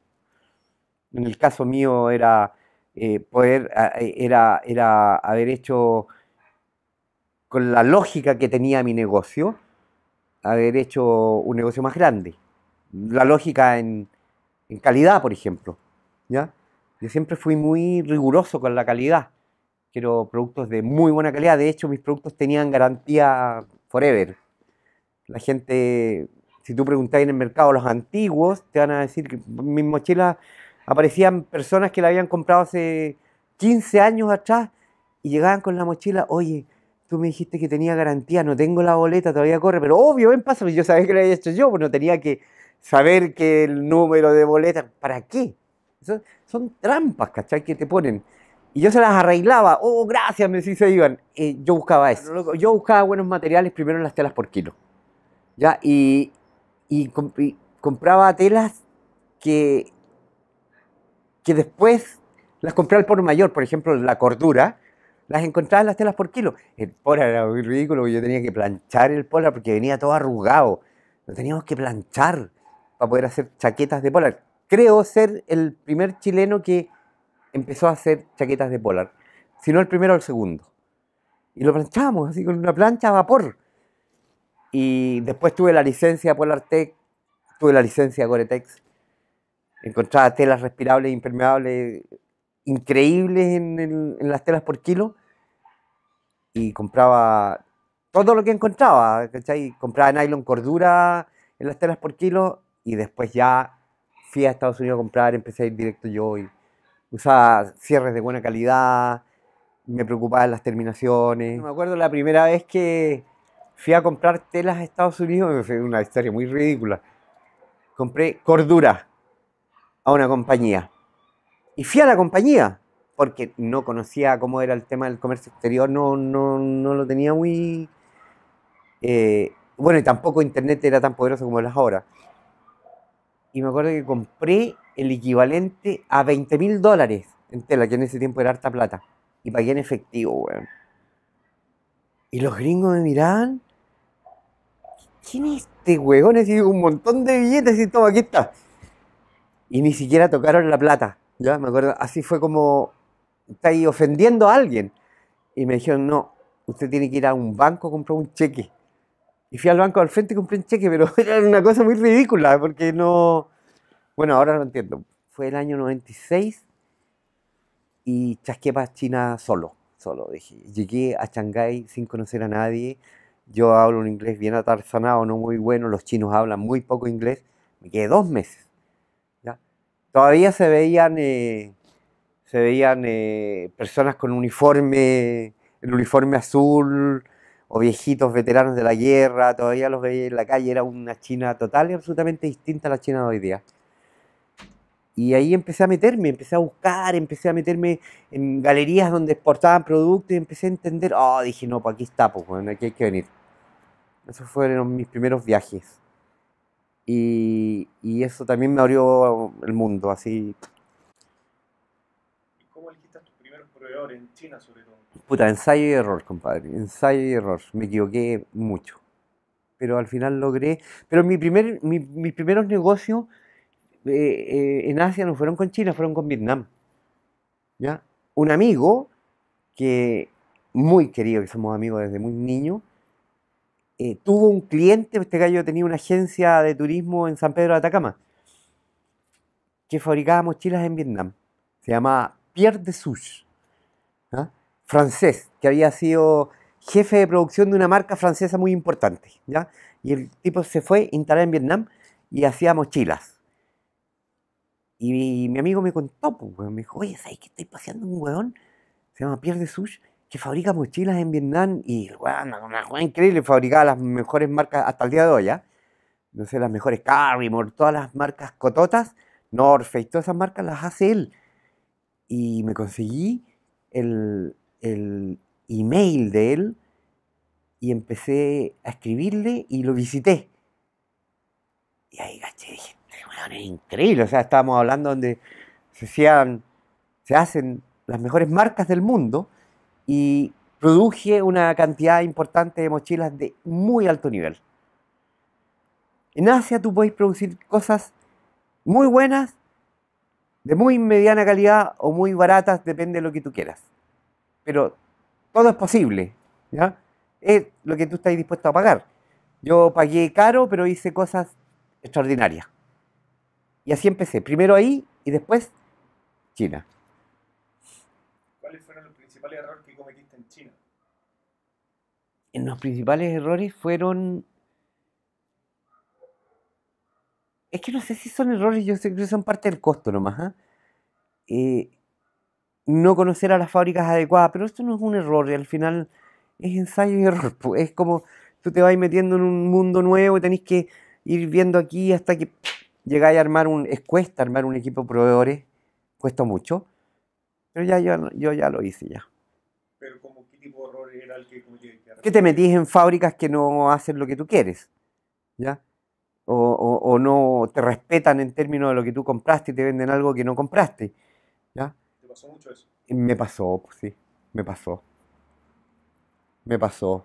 En el caso mío era eh, poder ah, eh, era, era haber hecho con la lógica que tenía mi negocio, haber hecho un negocio más grande. La lógica en, calidad, por ejemplo. ¿ya? Yo siempre fui muy riguroso con la calidad. Quiero productos de muy buena calidad. De hecho, mis productos tenían garantía forever. La gente, si tú preguntáis en el mercado, los antiguos te van a decir que mis mochilas aparecían personas que la habían comprado hace 15 años atrás y llegaban con la mochila, oye, tú me dijiste que tenía garantía, no tengo la boleta, todavía corre, pero obvio, ven, pasa, pues yo sabía que lo había hecho yo, pues no tenía que saber que el número de boleta, ¿para qué? son trampas, ¿cachai? Que te ponen. Y yo se las arreglaba, oh, gracias, me decís, se iban. Eh, yo buscaba eso. Yo buscaba buenos materiales primero las telas por kilo. ¿Ya? y compraba telas que que después las compré al por mayor, por ejemplo, la cordura, las encontraba en las telas por kilo. El polar era muy ridículo, yo tenía que planchar el polar porque venía todo arrugado. Lo teníamos que planchar para poder hacer chaquetas de polar. Creo ser el primer chileno que empezó a hacer chaquetas de polar, si no el primero o el segundo. Y lo planchábamos así con una plancha a vapor. Y después tuve la licencia Polar Tech, tuve la licencia Gore-Tex. Encontraba telas respirables, impermeables, increíbles en, las telas por kilo. Y compraba todo lo que encontraba, ¿cachai? Compraba nylon cordura en las telas por kilo y después ya fui a Estados Unidos a comprar, empecé a ir directo yo y usaba cierres de buena calidad, me preocupaba las terminaciones. Me acuerdo la primera vez que fui a comprar telas a Estados Unidos, fue una historia muy ridícula. Compré cordura, a una compañía. Y fui a la compañía, porque no conocía cómo era el tema del comercio exterior, no, no, no lo tenía muy... Eh, bueno, y tampoco Internet era tan poderoso como las ahora. Y me acuerdo que compré el equivalente a 20 mil dólares en tela, que en ese tiempo era harta plata. Y pagué en efectivo, Y los gringos me miraban. ¿Quién es este weón? Y un montón de billetes y todo, aquí está y ni siquiera tocaron la plata. ¿ya? Me acuerdo, así fue como, está ahí ofendiendo a alguien. Y me dijeron, no, usted tiene que ir a un banco compró un cheque. Y fui al banco al frente y compré un cheque, pero era una cosa muy ridícula, porque no... Bueno, ahora lo entiendo. Fue el año 96 y chasqué para China solo, solo Llegué a Shanghái sin conocer a nadie. Yo hablo un inglés bien atarzanado, no muy bueno. Los chinos hablan muy poco inglés. Me quedé dos meses todavía se veían, eh, se veían eh, personas con uniforme, el uniforme azul, o viejitos veteranos de la guerra, todavía los veía en la calle, era una China total y absolutamente distinta a la China de hoy día. Y ahí empecé a meterme, empecé a buscar, empecé a meterme en galerías donde exportaban productos y empecé a entender, oh, dije, no, pues aquí está, pues, bueno, aquí hay que venir. Esos fueron mis primeros viajes. Y, eso también me abrió el mundo, así. ¿Y cómo elegiste a tus primeros proveedores en China, sobre todo? Puta, ensayo y error, compadre. Ensayo y error. Me equivoqué mucho. Pero al final logré. Pero mi primer, mis primeros negocios eh, eh, en Asia no fueron con China, fueron con Vietnam. ¿Ya? Un amigo que muy querido, que somos amigos desde muy niño, eh, tuvo un cliente, este gallo tenía una agencia de turismo en San Pedro de Atacama, que fabricaba mochilas en Vietnam. Se llamaba Pierre de Souche, ¿ah? francés, que había sido jefe de producción de una marca francesa muy importante. ¿ya? Y el tipo se fue a instalar en Vietnam y hacía mochilas. Y mi, amigo me contó, pues, me dijo, oye, ¿sabes que estoy paseando un huevón? Se llama Pierre de Souche que fabrica mochilas en Vietnam y bueno, una juega increíble, fabricaba las mejores marcas hasta el día de hoy, ya ¿ah? no sé, las mejores Carrymore, todas las marcas cototas, ...Norfe Face, todas esas marcas las hace él. Y me conseguí el, el email de él y empecé a escribirle y lo visité. Y ahí dije, bueno, este es increíble, o sea, estábamos hablando donde se, hacían, se hacen las mejores marcas del mundo y produje una cantidad importante de mochilas de muy alto nivel. En Asia tú puedes producir cosas muy buenas, de muy mediana calidad o muy baratas, depende de lo que tú quieras. Pero todo es posible, Es lo que tú estás dispuesto a pagar. Yo pagué caro, pero hice cosas extraordinarias. Y así empecé, primero ahí y después China. ¿Cuáles fueron los principales errores en los principales errores fueron... Es que no sé si son errores, yo sé que son parte del costo nomás. ¿ah? Eh, no conocer a las fábricas adecuadas, pero esto no es un error, y al final es ensayo y error. Es como tú te vas metiendo en un mundo nuevo y tenés que ir viendo aquí hasta que llegáis a armar un... Es cuesta armar un equipo de proveedores, cuesta mucho, pero ya yo, ya lo hice ya. Pero como qué tipo de error era el que cometí qué te metís en fábricas que no hacen lo que tú quieres? ¿Ya? O, o, no te respetan en términos de lo que tú compraste y te venden algo que no compraste. ¿Ya? ¿Te pasó mucho eso? Me pasó, pues sí, me pasó. Me pasó.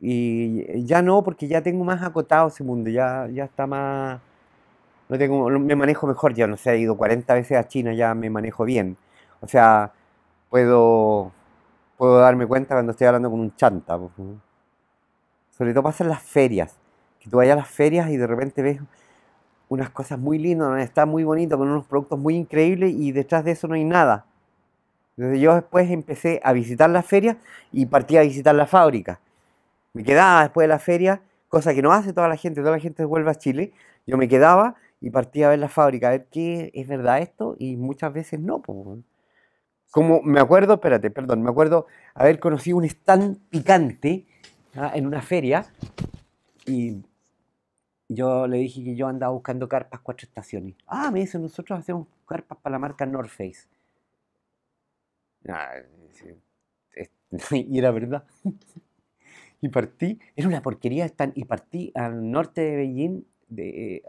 Y ya no, porque ya tengo más acotado ese mundo, ya, ya está más... No tengo, me manejo mejor ya, no sé, he ido 40 veces a China, ya me manejo bien. O sea, puedo puedo darme cuenta cuando estoy hablando con un chanta. Sobre todo pasa en las ferias, que tú vayas a las ferias y de repente ves unas cosas muy lindas, donde está muy bonito, con unos productos muy increíbles y detrás de eso no hay nada. Entonces yo después empecé a visitar las ferias y partía a visitar la fábrica. Me quedaba después de la feria, cosa que no hace toda la gente, toda la gente vuelve a Chile. Yo me quedaba y partí a ver la fábrica, a ver qué es verdad esto y muchas veces no. Pues. Como me acuerdo, espérate, perdón, me acuerdo haber conocido un stand picante ah, en una feria y yo le dije que yo andaba buscando carpas cuatro estaciones. Ah, me dice, nosotros hacemos carpas para la marca North Face. Ah, y era verdad. y partí, era una porquería stand, y partí al norte de Beijing, de, eh,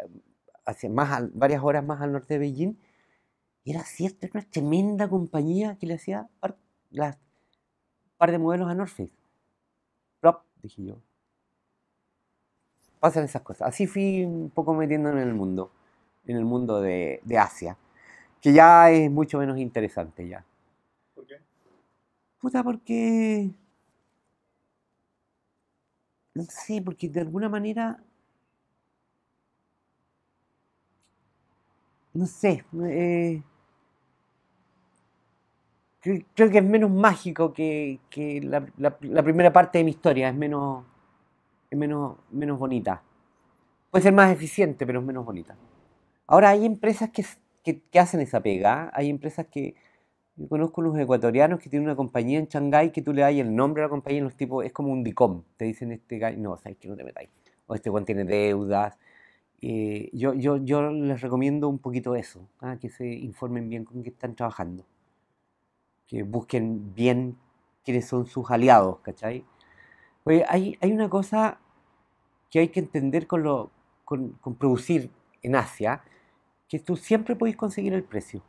hacia más, varias horas más al norte de Beijing, y era cierto, era una tremenda compañía que le hacía par, las, par de modelos a North dije yo. Pasan esas cosas. Así fui un poco metiéndome en el mundo, en el mundo de, Asia, que ya es mucho menos interesante ya. ¿Por qué? Puta, porque... No sé, porque de alguna manera no sé, eh, creo, que es menos mágico que, la, primera parte de mi historia, es menos, es menos, menos bonita. Puede ser más eficiente, pero es menos bonita. Ahora, hay empresas que, que, hacen esa pega, hay empresas que, yo conozco unos ecuatorianos que tienen una compañía en Shanghái que tú le das el nombre a la compañía y los tipos, es como un DICOM. Te dicen, este guy, no, sabes que no te metáis. O este Juan tiene deudas. Eh, yo, yo, yo les recomiendo un poquito eso, ¿ah? que se informen bien con qué están trabajando que busquen bien quiénes son sus aliados, ¿cachai? Oye, hay, hay una cosa que hay que entender con, lo, con, producir en Asia, que tú siempre podéis conseguir el precio.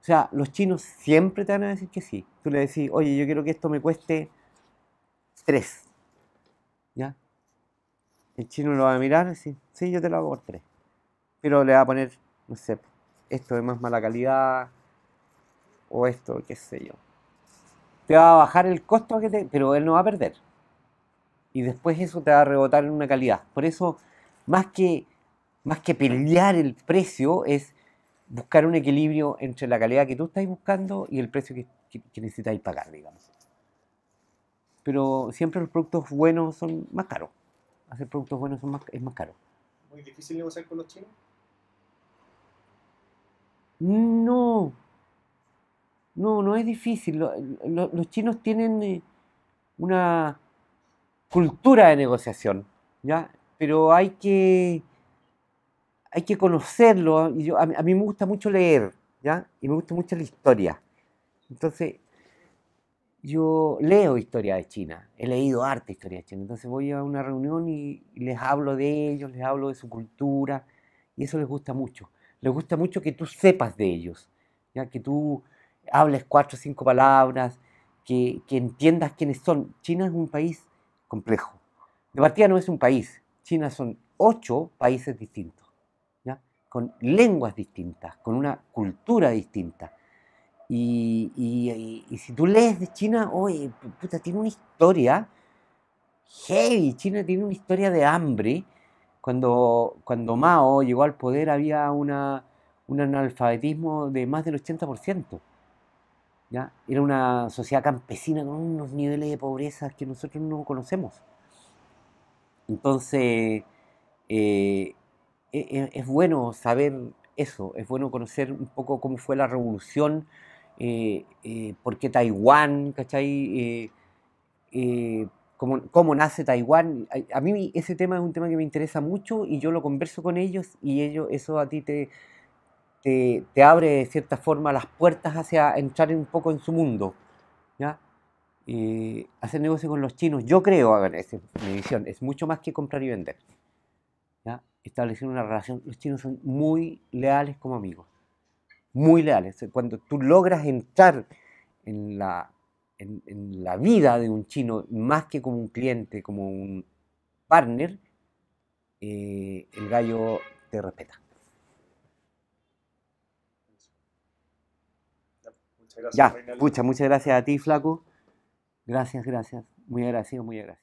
O sea, los chinos siempre te van a decir que sí. Tú le decís, oye, yo quiero que esto me cueste 3. ¿Ya? El chino lo va a mirar y decir, sí, yo te lo hago por tres. Pero le va a poner, no sé, esto es más mala calidad, o esto, qué sé yo. Te va a bajar el costo pero él no va a perder. Y después eso te va a rebotar en una calidad. Por eso, más que, más que pelear el precio, es buscar un equilibrio entre la calidad que tú estás buscando y el precio que, que, necesitáis pagar, digamos. Pero siempre los productos buenos son más caros. Hacer productos buenos son es más caro. ¿Muy difícil negociar con los chinos? No, no, no es difícil. los chinos tienen eh, una cultura de negociación, ¿ya? Pero hay que, hay que conocerlo. ¿ah? Y yo, a, mí me gusta mucho leer, ¿ya? Y me gusta mucho la historia. Entonces, yo leo historia de China. He leído arte historia de China. Entonces voy a una reunión y, y les hablo de ellos, les hablo de su cultura. Y eso les gusta mucho. Les gusta mucho que tú sepas de ellos, ya que tú hables cuatro o cinco palabras, que, entiendas quiénes son. China es un país complejo. De partida no es un país. China son ocho países distintos, con lenguas distintas, con una cultura distinta. Y, si tú lees de China, oye, puta, tiene una historia heavy. China tiene una historia de hambre. Cuando, cuando Mao llegó al poder había un analfabetismo de más del 80%. Era una sociedad campesina con unos niveles de pobreza que nosotros no conocemos. Entonces, eh, e, e, es, bueno saber eso, es bueno conocer un poco cómo fue la revolución, eh, eh, por qué Taiwán, ¿cachai? Cómo, nace Taiwán. A, a, mí ese tema es un tema que me interesa mucho y yo lo converso con ellos y ellos, eso a ti te, te, abre de cierta forma las puertas hacia entrar un poco en su mundo. ¿ya? Y hacer negocio con los chinos, yo creo, ver es mi visión, es mucho más que comprar y vender. ¿ya? Establecer una relación, los chinos son muy leales como amigos, muy leales. Cuando tú logras entrar en la, en, la vida de un chino, más que como un cliente, como un partner, eh, el gallo te respeta. Muchas gracias. muchas gracias a ti, Flaco. Gracias, gracias. Muy agradecido, muy agradecido.